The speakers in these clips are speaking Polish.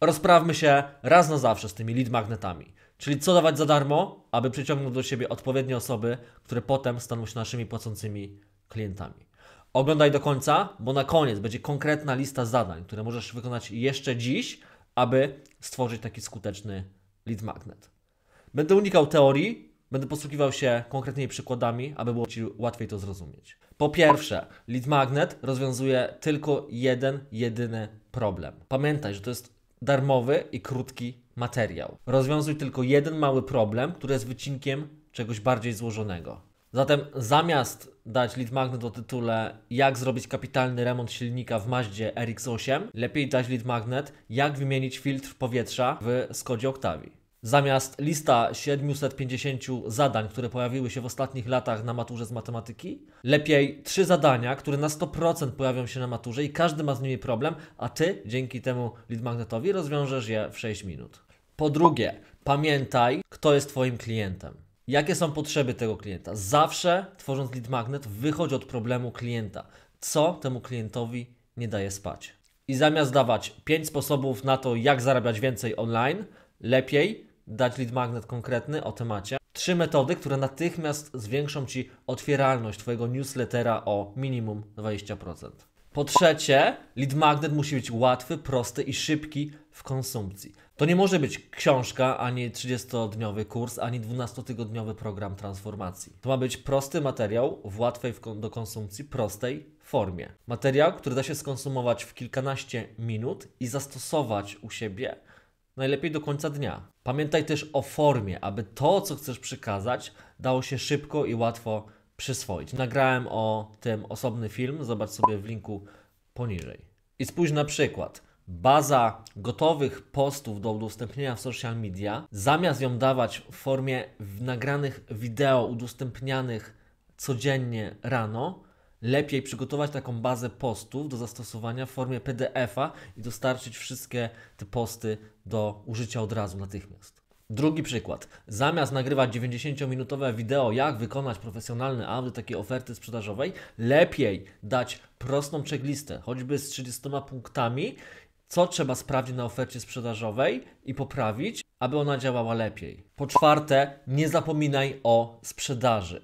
Rozprawmy się raz na zawsze z tymi lead magnetami. Czyli co dawać za darmo, aby przyciągnąć do siebie odpowiednie osoby, które potem staną się naszymi płacącymi klientami. Oglądaj do końca, bo na koniec będzie konkretna lista zadań, które możesz wykonać jeszcze dziś, aby stworzyć taki skuteczny lead magnet. Będę unikał teorii, będę posługiwał się konkretnymi przykładami, aby było Ci łatwiej to zrozumieć. Po pierwsze, lead magnet rozwiązuje tylko jeden, jedyny problem. Pamiętaj, że to jest darmowy i krótki materiał. Rozwiązuj tylko jeden mały problem, który jest wycinkiem czegoś bardziej złożonego. Zatem zamiast dać lead magnet o tytule jak zrobić kapitalny remont silnika w Mazdzie RX8, lepiej dać lead magnet jak wymienić filtr powietrza w Skodzie Octavii zamiast lista 750 zadań, które pojawiły się w ostatnich latach na maturze z matematyki, lepiej trzy zadania, które na 100% pojawią się na maturze i każdy ma z nimi problem, a ty dzięki temu lead magnetowi rozwiążesz je w 6 minut. Po drugie, pamiętaj, kto jest Twoim klientem. Jakie są potrzeby tego klienta? Zawsze tworząc lead magnet, wychodź od problemu klienta. Co temu klientowi nie daje spać? I zamiast dawać 5 sposobów na to, jak zarabiać więcej online, lepiej dać lead magnet konkretny o temacie. Trzy metody, które natychmiast zwiększą Ci otwieralność Twojego newslettera o minimum 20%. Po trzecie, lead magnet musi być łatwy, prosty i szybki w konsumpcji. To nie może być książka, ani 30-dniowy kurs, ani 12-tygodniowy program transformacji. To ma być prosty materiał w łatwej do konsumpcji, prostej formie. Materiał, który da się skonsumować w kilkanaście minut i zastosować u siebie najlepiej do końca dnia. Pamiętaj też o formie, aby to, co chcesz przekazać, dało się szybko i łatwo przyswoić. Nagrałem o tym osobny film, zobacz sobie w linku poniżej. I spójrz na przykład. Baza gotowych postów do udostępnienia w social media, zamiast ją dawać w formie nagranych wideo udostępnianych codziennie rano, lepiej przygotować taką bazę postów do zastosowania w formie PDF-a i dostarczyć wszystkie te posty do użycia od razu natychmiast. Drugi przykład. Zamiast nagrywać 90-minutowe wideo, jak wykonać profesjonalny audyt takiej oferty sprzedażowej, lepiej dać prostą checklistę, choćby z 30 punktami, co trzeba sprawdzić na ofercie sprzedażowej i poprawić, aby ona działała lepiej. Po czwarte, nie zapominaj o sprzedaży.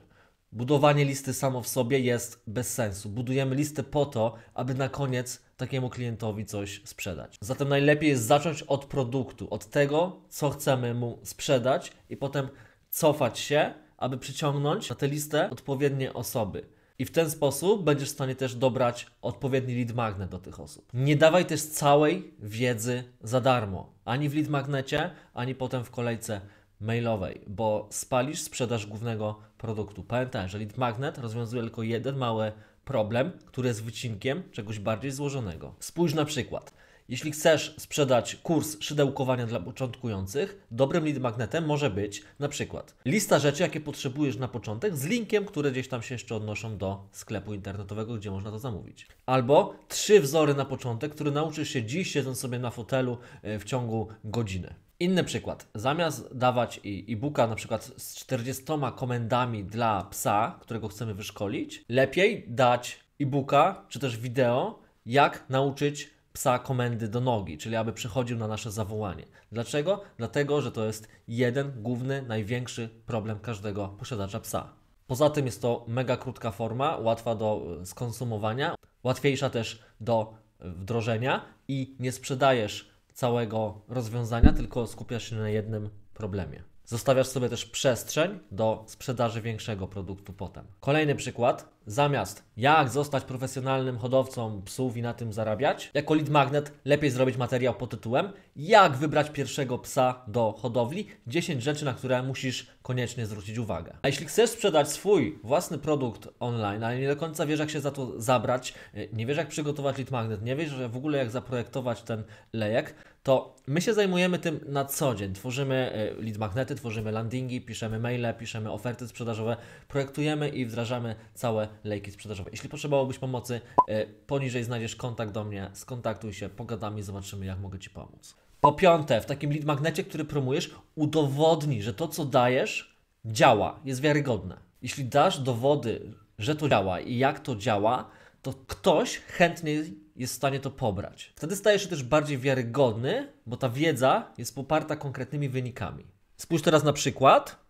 Budowanie listy samo w sobie jest bez sensu. Budujemy listę po to, aby na koniec takiemu klientowi coś sprzedać. Zatem najlepiej jest zacząć od produktu, od tego, co chcemy mu sprzedać, i potem cofać się, aby przyciągnąć na tę listę odpowiednie osoby. I w ten sposób będziesz w stanie też dobrać odpowiedni lead magnet do tych osób. Nie dawaj też całej wiedzy za darmo, ani w lead magnecie, ani potem w kolejce mailowej, bo spalisz sprzedaż głównego produktu. Pamiętaj, że lead magnet rozwiązuje tylko jeden mały problem, który jest wycinkiem czegoś bardziej złożonego. Spójrz na przykład. Jeśli chcesz sprzedać kurs szydełkowania dla początkujących, dobrym lead magnetem może być na przykład lista rzeczy, jakie potrzebujesz na początek z linkiem, które gdzieś tam się jeszcze odnoszą do sklepu internetowego, gdzie można to zamówić. Albo trzy wzory na początek, które nauczysz się dziś siedząc sobie na fotelu e, w ciągu godziny. Inny przykład. Zamiast dawać e-booka na przykład z 40 komendami dla psa, którego chcemy wyszkolić, lepiej dać e-booka czy też wideo, jak nauczyć psa komendy do nogi, czyli aby przychodził na nasze zawołanie. Dlaczego? Dlatego, że to jest jeden główny, największy problem każdego posiadacza psa. Poza tym jest to mega krótka forma, łatwa do e, skonsumowania, łatwiejsza też do e, wdrożenia i nie sprzedajesz całego rozwiązania, tylko skupia się na jednym problemie. Zostawiasz sobie też przestrzeń do sprzedaży większego produktu potem. Kolejny przykład. Zamiast jak zostać profesjonalnym hodowcą psów i na tym zarabiać, jako lead magnet lepiej zrobić materiał pod tytułem Jak wybrać pierwszego psa do hodowli? 10 rzeczy, na które musisz koniecznie zwrócić uwagę. A jeśli chcesz sprzedać swój własny produkt online, ale nie do końca wiesz, jak się za to zabrać, e, nie wiesz, jak przygotować lead magnet, nie wiesz w ogóle, jak zaprojektować ten lejek, to my się zajmujemy tym na co dzień. Tworzymy e, lead magnety, tworzymy landingi, piszemy maile, piszemy oferty sprzedażowe, projektujemy i wdrażamy całe lejki sprzedażowe. Jeśli potrzebowałbyś pomocy, e, poniżej znajdziesz kontakt do mnie, skontaktuj się, pogadamy zobaczymy, jak mogę Ci pomóc. Po piąte, w takim lead magnecie, który promujesz, udowodnij, że to, co dajesz, działa, jest wiarygodne. Jeśli dasz dowody, że to działa i jak to działa, to ktoś chętniej jest w stanie to pobrać. Wtedy stajesz się też bardziej wiarygodny, bo ta wiedza jest poparta konkretnymi wynikami. Spójrz teraz na przykład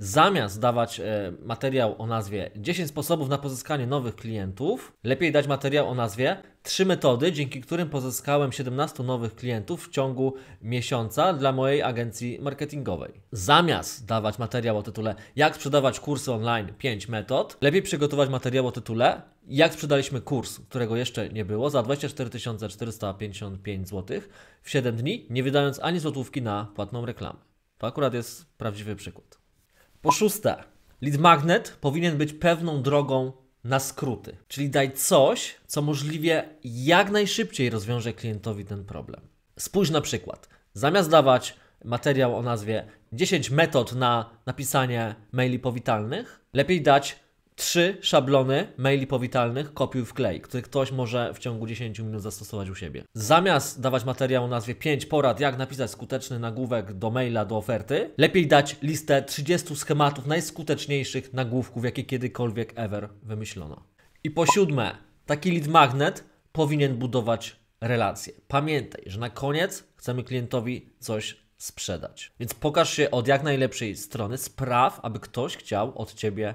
Zamiast dawać e, materiał o nazwie 10 sposobów na pozyskanie nowych klientów, lepiej dać materiał o nazwie 3 metody, dzięki którym pozyskałem 17 nowych klientów w ciągu miesiąca dla mojej agencji marketingowej. Zamiast dawać materiał o tytule Jak sprzedawać kursy online 5 metod, lepiej przygotować materiał o tytule Jak sprzedaliśmy kurs, którego jeszcze nie było, za 24 455 zł w 7 dni, nie wydając ani złotówki na płatną reklamę. To akurat jest prawdziwy przykład. Po szóste, lead magnet powinien być pewną drogą na skróty, czyli daj coś, co możliwie jak najszybciej rozwiąże klientowi ten problem. Spójrz na przykład. Zamiast dawać materiał o nazwie 10 metod na napisanie maili powitalnych, lepiej dać trzy szablony maili powitalnych kopiuj w klej, które ktoś może w ciągu 10 minut zastosować u siebie. Zamiast dawać materiał o nazwie 5 porad, jak napisać skuteczny nagłówek do maila do oferty, lepiej dać listę 30 schematów najskuteczniejszych nagłówków, jakie kiedykolwiek ever wymyślono. I po siódme, taki lead magnet powinien budować relacje. Pamiętaj, że na koniec chcemy klientowi coś sprzedać. Więc pokaż się od jak najlepszej strony, spraw, aby ktoś chciał od Ciebie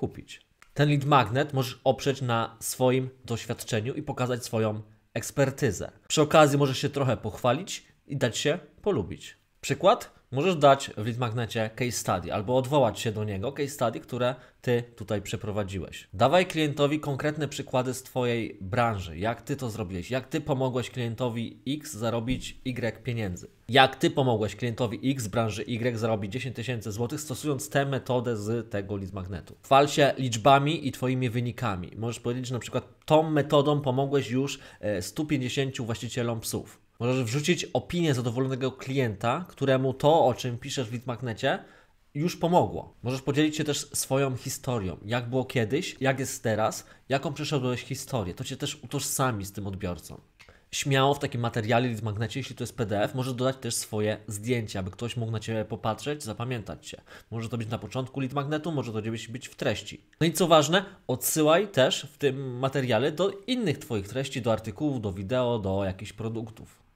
kupić. Ten lead magnet możesz oprzeć na swoim doświadczeniu i pokazać swoją ekspertyzę. Przy okazji możesz się trochę pochwalić i dać się polubić. Przykład? możesz dać w lead magnecie case study albo odwołać się do niego, case study, które ty tutaj przeprowadziłeś. Dawaj klientowi konkretne przykłady z twojej branży, jak ty to zrobiłeś, jak ty pomogłeś klientowi X zarobić Y pieniędzy. Jak ty pomogłeś klientowi X z branży Y zarobić 10 tysięcy złotych, stosując tę metodę z tego lead magnetu. Chwal się liczbami i twoimi wynikami. Możesz powiedzieć, że na przykład tą metodą pomogłeś już 150 e, właścicielom psów. Możesz wrzucić opinię zadowolonego klienta, któremu to, o czym piszesz w lead magnecie, już pomogło. Możesz podzielić się też swoją historią. Jak było kiedyś, jak jest teraz, jaką przeszedłeś historię. To cię też utożsami z tym odbiorcą. Śmiało w takim materiale w magnecie, jeśli to jest PDF, możesz dodać też swoje zdjęcia, aby ktoś mógł na Ciebie popatrzeć, zapamiętać Cię. Może to być na początku lead magnetu, może to być w treści. No i co ważne, odsyłaj też w tym materiale do innych Twoich treści, do artykułów, do wideo, do jakichś produktów.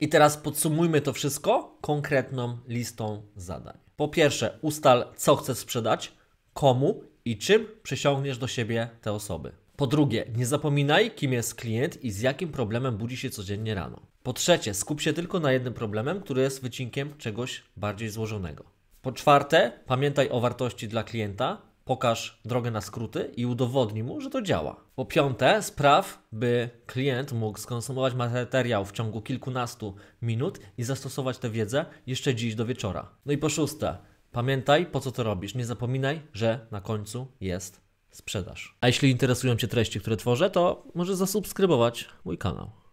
I teraz podsumujmy to wszystko konkretną listą zadań. Po pierwsze, ustal, co chcesz sprzedać, komu i czym przyciągniesz do siebie te osoby. Po drugie, nie zapominaj, kim jest klient i z jakim problemem budzi się codziennie rano. Po trzecie, skup się tylko na jednym problemem, który jest wycinkiem czegoś bardziej złożonego. Po czwarte, pamiętaj o wartości dla klienta, pokaż drogę na skróty i udowodnij mu, że to działa. Po piąte, spraw, by klient mógł skonsumować materiał w ciągu kilkunastu minut i zastosować tę wiedzę jeszcze dziś do wieczora. No i po szóste, pamiętaj po co to robisz. Nie zapominaj, że na końcu jest sprzedaż. A jeśli interesują Cię treści, które tworzę, to możesz zasubskrybować mój kanał.